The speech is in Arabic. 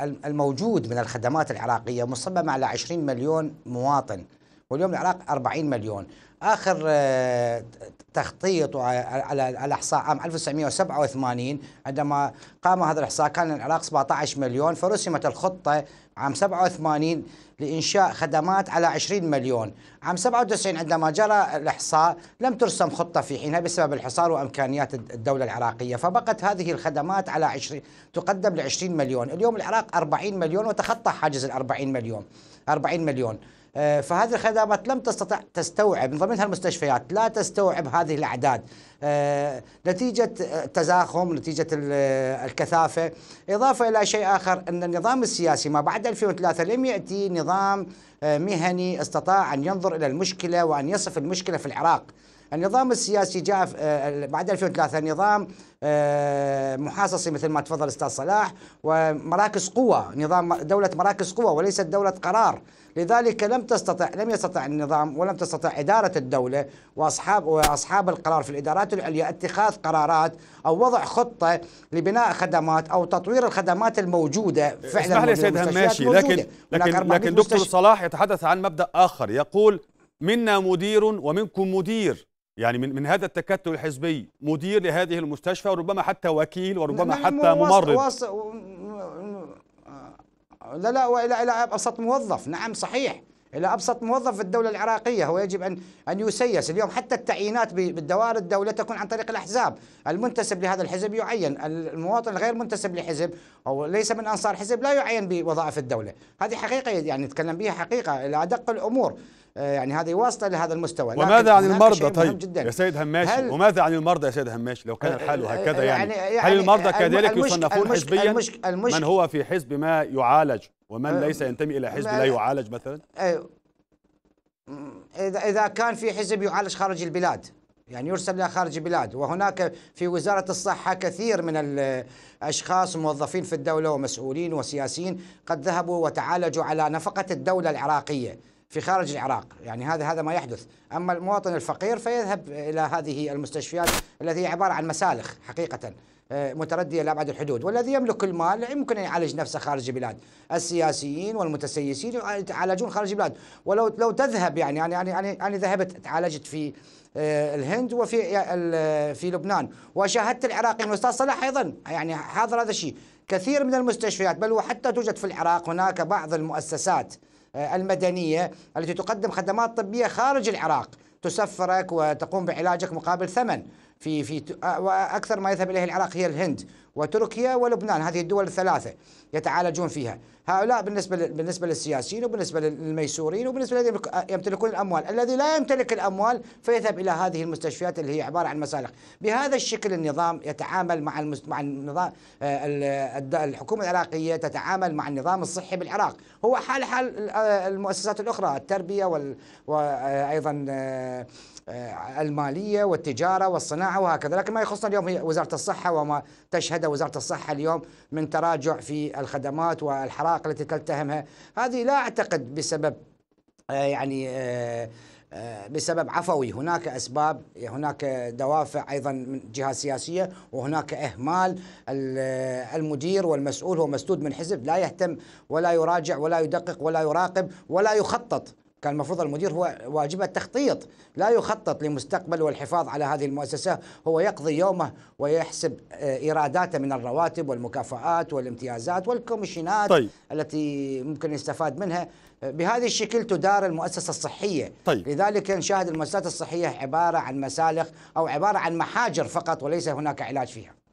الموجود من الخدمات العراقية مصممة على 20 مليون مواطن واليوم العراق 40 مليون اخر آه، تخطيط على الاحصاء عام 1987 عندما قام هذا الاحصاء كان العراق 17 مليون فرسمت الخطه عام 87 لانشاء خدمات على 20 مليون، عام 97 عندما جرى الاحصاء لم ترسم خطه في حينها بسبب الحصار وامكانيات الدوله العراقيه، فبقت هذه الخدمات على 20 تقدم ل 20 مليون، اليوم العراق 40 مليون وتخطى حاجز ال 40 مليون 40 مليون. آه، فهذه الخدمات لم تستطع تستوعب من ضمنها المستشفيات لا تستوعب هذه الأعداد آه، نتيجة التزاخم آه، نتيجة الكثافة إضافة إلى شيء آخر أن النظام السياسي ما بعد 2003 لم يأتي نظام مهني استطاع أن ينظر إلى المشكلة وأن يصف المشكلة في العراق النظام السياسي جاء آه، بعد 2003 نظام آه، محاصصي مثل ما تفضل استاذ صلاح ومراكز قوه نظام دوله مراكز قوه وليست دوله قرار لذلك لم تستطع لم يستطع النظام ولم تستطع اداره الدوله واصحاب واصحاب القرار في الادارات العليا اتخاذ قرارات او وضع خطه لبناء خدمات او تطوير الخدمات الموجوده فعلا اسمح لي سيد هماشي لكن لكن, لكن دكتور صلاح يتحدث عن مبدا اخر يقول منا مدير ومنكم مدير يعني من من هذا التكتل الحزبي مدير لهذه المستشفى وربما حتى وكيل وربما حتى ممرض وص... و... لا لا والى الى ابسط موظف نعم صحيح الى ابسط موظف في الدوله العراقيه هو يجب ان ان يسيس اليوم حتى التعيينات بالدوائر الدوله تكون عن طريق الاحزاب المنتسب لهذا الحزب يعين المواطن الغير منتسب لحزب او ليس من انصار حزب لا يعين بوظائف الدوله هذه حقيقه يعني نتكلم بها حقيقه الى ادق الامور آه، يعني هذا واسطه لهذا المستوى وماذا عن المرضى طيب جداً. يا سيد هماشي وماذا عن المرضى يا سيد هماشي لو كان الحال آه، آه، هكذا يعني, يعني هل يعني المرضى كذلك يصنفون حزبيا المشك المشك من هو في حزب ما يعالج ومن ليس ينتمي الى حزب لا يعالج مثلا اذا اذا كان في حزب يعالج خارج البلاد يعني يرسل الى خارج البلاد وهناك في وزاره الصحه كثير من الاشخاص موظفين في الدوله ومسؤولين وسياسيين قد ذهبوا وتعالجوا على نفقه الدوله العراقيه في خارج العراق يعني هذا هذا ما يحدث أما المواطن الفقير فيذهب إلى هذه المستشفيات التي هي عبارة عن مسالخ حقيقة آه، متردية لأبعد الحدود والذي يملك المال يمكن أن يعالج نفسه خارج البلاد السياسيين والمتسيسين يتعالجون خارج البلاد ولو لو تذهب يعني يعني يعني يعني, يعني ذهبت تعالجت في آه، الهند وفي آه، في لبنان وشاهدت العراقيين الاستاذ صلاح ايضا يعني حاضر هذا الشيء كثير من المستشفيات بل وحتى توجد في العراق هناك بعض المؤسسات آه، المدنية التي تقدم خدمات طبية خارج العراق تسفرك وتقوم بعلاجك مقابل ثمن في في واكثر ما يذهب اليه العراق هي الهند وتركيا ولبنان هذه الدول الثلاثه يتعالجون فيها هؤلاء بالنسبه بالنسبه للسياسيين وبالنسبه للميسورين وبالنسبه للذين يمتلكون الاموال الذي لا يمتلك الاموال فيذهب الى هذه المستشفيات اللي هي عباره عن مسالخ بهذا الشكل النظام يتعامل مع مع النظام آه، الحكومه العراقيه تتعامل مع النظام الصحي بالعراق هو حال حال آه، المؤسسات الاخرى التربيه وايضا آه، الماليه والتجاره والصناعه وهكذا، لكن ما يخصنا اليوم هي وزاره الصحه وما تشهده وزاره الصحه اليوم من تراجع في الخدمات والحرائق التي تلتهمها، هذه لا اعتقد بسبب آه، يعني آه، بسبب عفوي هناك أسباب هناك دوافع أيضا من جهة سياسية وهناك إهمال المدير والمسؤول هو مسدود من حزب لا يهتم ولا يراجع ولا يدقق ولا يراقب ولا يخطط كان المفروض المدير هو واجبه التخطيط لا يخطط لمستقبل والحفاظ على هذه المؤسسه هو يقضي يومه ويحسب آه، ايراداته من الرواتب والمكافآت والامتيازات والكوميشنات طيب. التي ممكن يستفاد منها آه، بهذا الشكل تدار المؤسسه الصحيه طيب. لذلك نشاهد المؤسسات الصحيه عباره عن مسالخ او عباره عن محاجر فقط وليس هناك علاج فيها